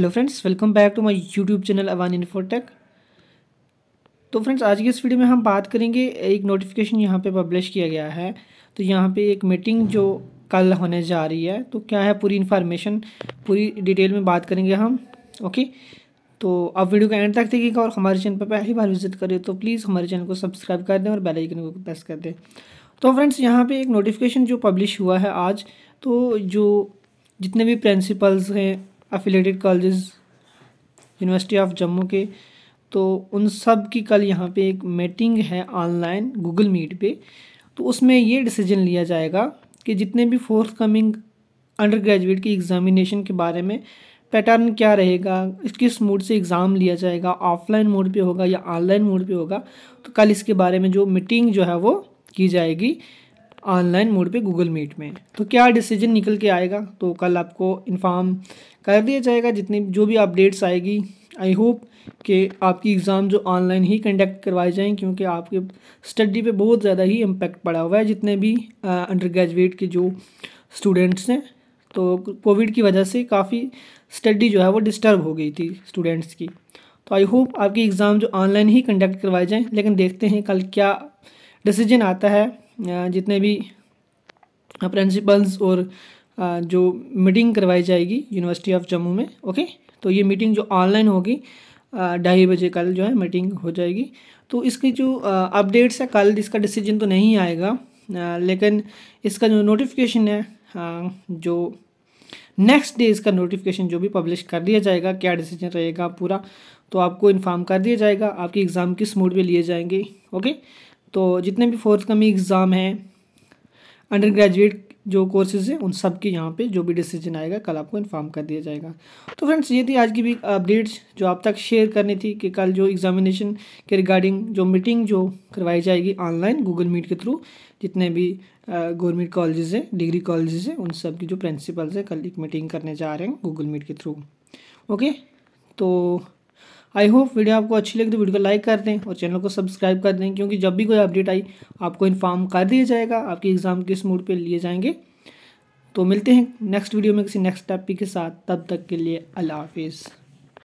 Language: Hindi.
hello friends welcome back to my YouTube channel Awan Infotech तो फ्रेंड्स आज की इस वीडियो में हम बात करेंगे एक नोटिफिकेशन यहाँ पे पब्लिश किया गया है तो यहाँ पे एक मीटिंग जो कल होने जा रही है तो क्या है पूरी इन्फॉर्मेशन पूरी डिटेल में बात करेंगे हम ओके तो आप वीडियो को एंड तक देखिएगा और हमारे चैनल पर पहली बार विजिट करें तो प्लीज़ हमारे चैनल को सब्सक्राइब कर दें और बेलाइकन को प्रेस कर दें तो फ्रेंड्स यहाँ पर एक नोटिफिकेशन जो पब्लिश हुआ है आज तो जो जितने भी प्रिंसिपल्स हैं affiliated college university of Jammu के तो उन सब की कल यहाँ पे एक मीटिंग है ऑनलाइन गूगल मीट पे तो उसमें ये डिसीजन लिया जाएगा कि जितने भी फोर्थ कमिंग अंडर ग्रेजुएट की एग्ज़ामिनेशन के बारे में पैटर्न क्या रहेगा किस मोड से एग्ज़ाम लिया जाएगा ऑफलाइन मोड पे होगा या ऑनलाइन मोड पे होगा तो कल इसके बारे में जो मीटिंग जो है वो की जाएगी ऑनलाइन मोड पे गूगल मीट में तो क्या डिसीजन निकल के आएगा तो कल आपको इन्फॉर्म कर दिया जाएगा जितनी जो भी अपडेट्स आएगी आई होप कि आपकी एग्ज़ाम जो ऑनलाइन ही कंडक्ट करवाए जाएँ क्योंकि आपके स्टडी पे बहुत ज़्यादा ही इम्पेक्ट पड़ा हुआ है जितने भी अंडर ग्रेजुएट के जो स्टूडेंट्स हैं तो कोविड की वजह से काफ़ी स्टडी जो है वो डिस्टर्ब हो गई थी स्टूडेंट्स की तो आई होप आपकी एग्ज़ाम जो ऑनलाइन ही कंडक्ट करवाए जाएँ लेकिन देखते हैं कल क्या डिसीजन आता है जितने भी प्रिंसिपल्स और जो मीटिंग करवाई जाएगी यूनिवर्सिटी ऑफ जम्मू में ओके तो ये मीटिंग जो ऑनलाइन होगी ढाई बजे कल जो है मीटिंग हो जाएगी तो इसकी जो अपडेट्स है कल इसका डिसीजन तो नहीं आएगा लेकिन इसका जो नोटिफिकेशन है जो नेक्स्ट डे इसका नोटिफिकेशन जो भी पब्लिश कर दिया जाएगा क्या डिसीजन रहेगा पूरा तो आपको इन्फॉर्म कर दिया जाएगा आपकी एग्ज़ाम किस मूड में लिए जाएंगे ओके तो जितने भी फोर्थ कमी एग्ज़ाम हैं अंडर ग्रेजुएट जो कोर्सेज हैं उन सब के यहाँ पे जो भी डिसीजन आएगा कल आपको इन्फॉर्म कर दिया जाएगा तो फ्रेंड्स ये थी आज की भी अपडेट्स जो आप तक शेयर करनी थी कि कल जो एग्ज़ामिनेशन के रिगार्डिंग जो मीटिंग जो करवाई जाएगी ऑनलाइन गूगल मीट के थ्रू जितने भी गवर्नमेंट कॉलेजेस हैं डिग्री कॉलेजेस हैं उन सब की जो प्रिंसिपल्स हैं कल एक मीटिंग करने जा रहे हैं गूगल मीट के थ्रू ओके तो आई होप वीडियो आपको अच्छी लगी तो वीडियो को लाइक कर दें और चैनल को सब्सक्राइब कर दें क्योंकि जब भी कोई अपडेट आई आपको इन्फॉर्म कर दिया जाएगा आपके एग्ज़ाम किस मूड पर लिए जाएंगे तो मिलते हैं नेक्स्ट वीडियो में किसी नेक्स्ट टॉपिक के साथ तब तक के लिए अल्लाह हाफिज़